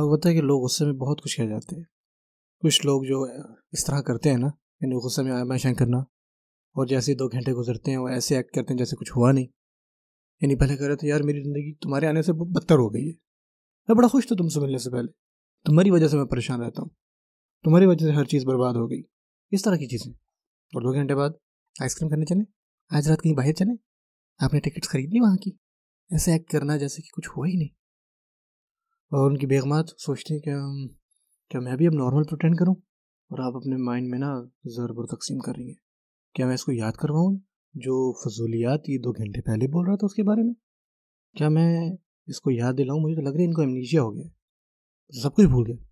अलबत्त कि लोग गुस्से में बहुत कुछ कह जाते हैं कुछ लोग जो इस तरह करते हैं ना यानी गुस्से में आयमाशान करना और जैसे दो घंटे गुजरते हैं वो ऐसे एक्ट करते हैं जैसे कुछ हुआ नहीं यानी पहले कह रहे थे तो, यार मेरी ज़िंदगी तुम्हारे आने से बदतर हो गई है मैं बड़ा खुश था तुमसे मिलने से पहले तुम्हारी वजह से मैं परेशान रहता हूँ तुम्हारी वजह से हर चीज़ बर्बाद हो गई इस तरह की चीज़ें और दो घंटे बाद आइसक्रीम करने चले आज रात कहीं बाहर चले आपने टिकट्स खरीद ली वहाँ की ऐसे एक्ट करना जैसे कि कुछ हुआ ही नहीं और उनकी बेगमात सोचती हैं क्या क्या मैं भी अब नॉर्मल प्रटेंड करूँ और आप अपने माइंड में ना ज़रब और तकसीम कर रही हैं क्या मैं इसको याद करवाऊँ जो फजूलियात ये दो घंटे पहले बोल रहा था उसके बारे में क्या मैं इसको याद दिलाऊँ मुझे तो लग रही है इनको एमनीजिया हो गया सब कुछ भूल गया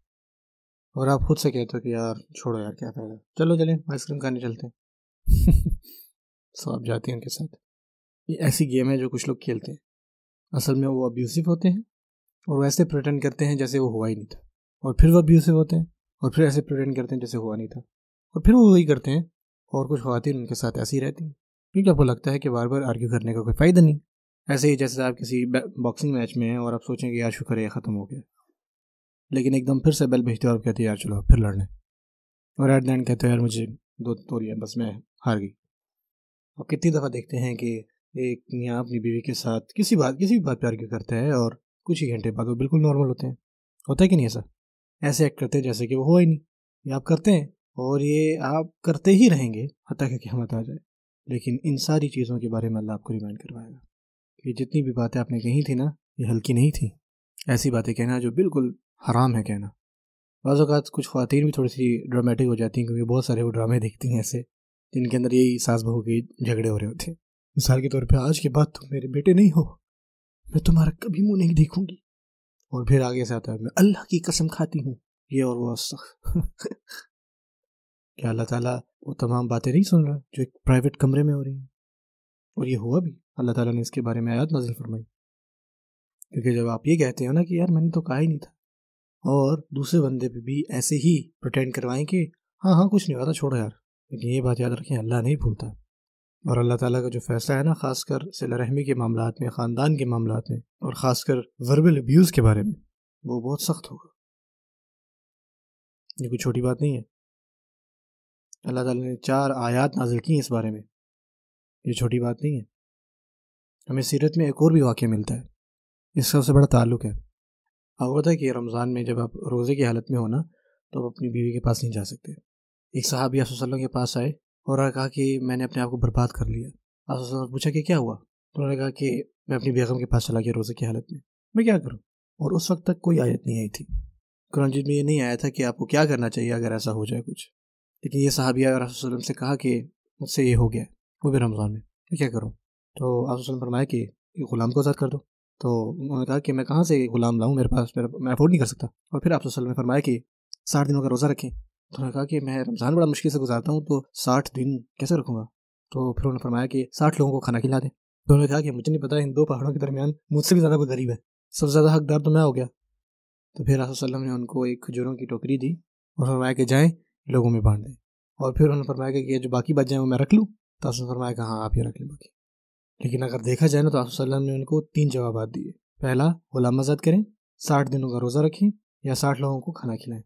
और आप खुद से कहते हो कि यार छोड़ो यार क्या फ़ायदा चलो चले आइसक्रीम खाने चलते हैं सो आप जाते हैं उनके साथ ये ऐसी गेम है जो कुछ लोग खेलते हैं असल में वो अब्यूसिव होते हैं और वैसे प्रटेंड करते हैं जैसे वो हुआ ही नहीं था और फिर वह अब्यूसिव होते हैं और फिर ऐसे प्रटेंड करते हैं जैसे हुआ नहीं था और फिर वो वही करते हैं और कुछ खातन उनके साथ ऐसी ही रहती हैं क्योंकि आपको लगता है कि बार बार आर्ग्यू करने का कोई फ़ायदा नहीं ऐसे ही जैसे आप किसी बॉक्सिंग मैच में हैं और आप सोचें कि यार शुक्र है ख़त्म हो गया लेकिन एकदम फिर से बैल भेजते हो और कहते यार चलो फिर लड़ने और एट द एंड कहते हैं यार मुझे दो तोरियाँ बस मैं हार गई और कितनी दफ़ा देखते हैं कि एक मियाँ अपनी बीवी के साथ किसी बात किसी भी बात पर आर्ग्यू करता है और कुछ ही घंटे बाद वो बिल्कुल नॉर्मल होते हैं होता है कि नहीं ऐसा ऐसे एक्ट करते हैं जैसे कि वो हुआ ही नहीं ये आप करते हैं और ये आप करते ही रहेंगे हत्या कि हमत आ जाए लेकिन इन सारी चीज़ों के बारे में अल्लाह आपको रिमाइंड करवाएगा कि जितनी भी बातें आपने कही थी ना ये हल्की नहीं थी ऐसी बातें कहना जो बिल्कुल हराम है कहना बाज़ात कुछ खातन भी थोड़ी सी ड्रामेटिक हो जाती हैं क्योंकि बहुत सारे वो ड्रामे देखती हैं ऐसे जिनके अंदर यही सास बहू के झगड़े हो रहे होते हैं मिसाल के तौर पर आज के बाद तुम तो मेरे बेटे नहीं हो मैं तुम्हारा कभी मुंह नहीं देखूंगी और फिर आगे से आता है मैं अल्लाह की कसम खाती हूँ ये और वो क्या अल्लाह ताला वो तमाम बातें नहीं सुन रहा जो एक प्राइवेट कमरे में हो रही हैं और ये हुआ भी अल्लाह ताला ने इसके बारे में आयात नाजिल फरमाई क्योंकि जब आप ये कहते हो ना कि यार मैंने तो कहा ही नहीं था और दूसरे बंदे पे भी ऐसे ही प्रटेंड करवाएं कि हाँ हाँ कुछ नहीं हुआ था छोड़ो यार लेकिन ये बात याद रखें अल्लाह नहीं भूलता और अल्लाह ताला का जो फैसला है ना खासकर सिला रहमी के मामला में ख़ानदान के मामला में और ख़ासकर वर्बल अब्यूज़ के बारे में वो बहुत सख्त होगा ये कोई छोटी बात नहीं है अल्लाह ताला ने चार आयात नाजिल की इस बारे में ये छोटी बात नहीं है हमें सीरत में एक और भी वाक़ मिलता है इसका सबसे बड़ा ताल्लुक है होता था कि रमज़ान में जब आप रोज़े की हालत में हो ना तो आप अपनी बीवी के पास नहीं जा सकते एक साहब वसल्लम के पास आए और कहा कि मैंने अपने आप को बर्बाद कर लिया आसमान ने पूछा कि क्या हुआ तो उन्होंने कहा कि मैं अपनी बेगम के पास चला गया रोज़े की हालत में मैं क्या करूँ और उस वक्त तक कोई आयत नहीं आई थी कुरान में ये नहीं आया था कि आपको क्या करना चाहिए अगर ऐसा हो जाए कुछ लेकिन ये सहाबिया वसल्लम से कहा कि मुझसे ये हो गया वो भी रमज़ान में मैं क्या करूँ तो आप फरमाया कि ग़ुलाम को आज़ाद कर दो तो उन्होंने कहा कि मैं कहाँ से ग़ुलाम लाऊँ मेरे पास मेरा मैं अफोर्ड नहीं कर सकता और फिर आप ने फरमाया कि साठ दिनों का रोज़ा रखें तो उन्होंने कहा कि मैं रमज़ान बड़ा मुश्किल से गुजारता हूँ तो साठ दिन कैसे रखूँगा तो फिर उन्होंने फरमाया कि साठ लोगों को खाना खिला दें तो उन्होंने कहा कि मुझे नहीं पता इन दो पहाड़ों के दरमियान मुझसे भी ज़्यादा कोई गरीब है सबसे ज़्यादा हकदार तो मैं हो गया तो फिर वसल्लम ने उनको एक खजूरों की टोकरी दी और फरमाया कि जाएँ लोगों में बांट दें और फिर उन्होंने फरमाया कि जो बाकी बच जाएँ वो मैं रख लूँ तो आसन फरमाया कि हाँ आप ही रख लें बाकी लेकिन अगर देखा जाए ना तो वसल्लम ने उनको तीन जवाब दिए पहला गुलाम आज़ाद करें साठ दिनों का रोज़ा रखें या साठ लोगों को खाना खिलाएं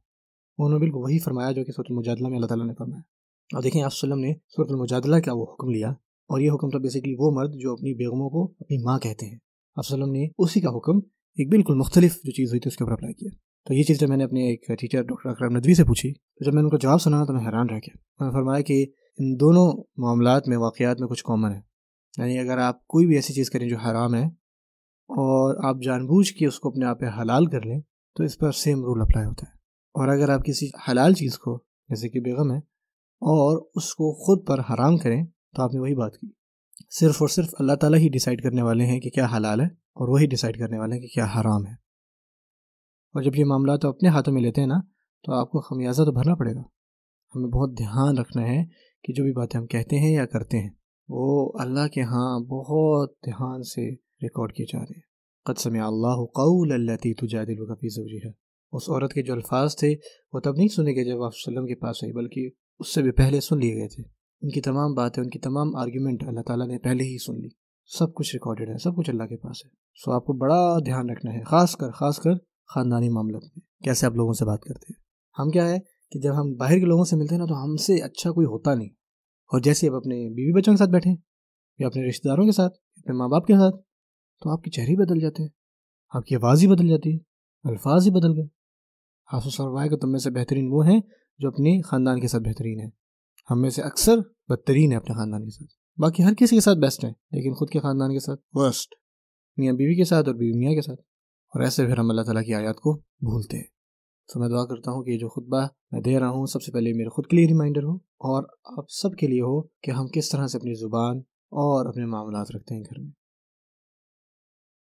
उन्होंने बिल्कुल वही फरमाया जो कि मुजादला में अल्लाह ताला ने फरमाया और देखें आप ने सूरत मुजादला का वो हुक्म लिया और ये हुक्म तो बेसिकली वो मर्द जो अपनी बेगमों को अपनी माँ कहते हैं आप ने उसी का हुक्म एक बिल्कुल मुख्तलिफ जो चीज़ हुई थी उसके ऊपर अप्लाई किया तो ये चीज़ जब मैंने अपने एक टीचर डॉक्टर अकरम नदवी से पूछी तो जब मैंने उनको जवाब सुना तो मैं हैरान रह गया उन्होंने फरमाया कि इन दोनों मामला में वाक़ात में कुछ कॉमन है यानी अगर आप कोई भी ऐसी चीज़ करें जो हराम है और आप जानबूझ के उसको अपने आप पे हलाल कर लें तो इस पर सेम रूल अप्लाई होता है और अगर आप किसी हलाल चीज़ को जैसे कि बेगम है और उसको ख़ुद पर हराम करें तो आपने वही बात की सिर्फ़ और सिर्फ अल्लाह ताला ही डिसाइड करने वाले हैं कि क्या हलाल है और वही डिसाइड करने वाले हैं कि क्या हराम है और जब ये मामला तो अपने हाथों में लेते हैं ना तो आपको खमियाजा तो भरना पड़ेगा हमें बहुत ध्यान रखना है कि जो भी बातें हम कहते हैं या करते हैं वो अल्लाह के यहाँ बहुत ध्यान से रिकॉर्ड किए जा रहे हैं कदसम अल्लाह कौल अल्लाती तुजादिल का फीस है उस औरत के जो अल्फाज थे वो तब नहीं सुने गए जब आप के पास आई बल्कि उससे भी पहले सुन लिए गए थे उनकी तमाम बातें उनकी तमाम आर्ग्यूमेंट अल्लाह ताला ने पहले ही सुन ली सब कुछ रिकॉर्डेड है सब कुछ अल्लाह के पास है सो आपको बड़ा ध्यान रखना है ख़ास कर ख़ास कर ख़ानदानी मामलों में कैसे आप लोगों से बात करते हैं हम क्या है कि जब हम बाहर के लोगों से मिलते हैं ना तो हमसे अच्छा कोई होता नहीं और जैसे आप अपने बीवी बच्चों के साथ बैठें या अपने रिश्तेदारों के साथ अपने माँ बाप के साथ तो आपके चेहरे बदल जाते हैं आपकी आवाज़ ही बदल जाती है अल्फाज ही बदल गए हाफू सरवाए का तुम में से बेहतरीन वो हैं जो अपने ख़ानदान के साथ बेहतरीन है हम में से अक्सर बदतरीन है अपने ख़ानदान के साथ बाकी हर किसी के साथ बेस्ट है लेकिन खुद के ख़ानदान के साथ वर्स्ट मियाँ बीवी के साथ और बीवी मियाँ के साथ और ऐसे फिर हम अल्लाह ताला की आयत को भूलते हैं तो मैं दुआ करता हूँ कि ये जो खुतबा मैं दे रहा हूँ सबसे पहले मेरे खुद के लिए रिमाइंडर हो और आप सब के लिए हो कि हम किस तरह से अपनी ज़ुबान और अपने मामला रखते हैं घर में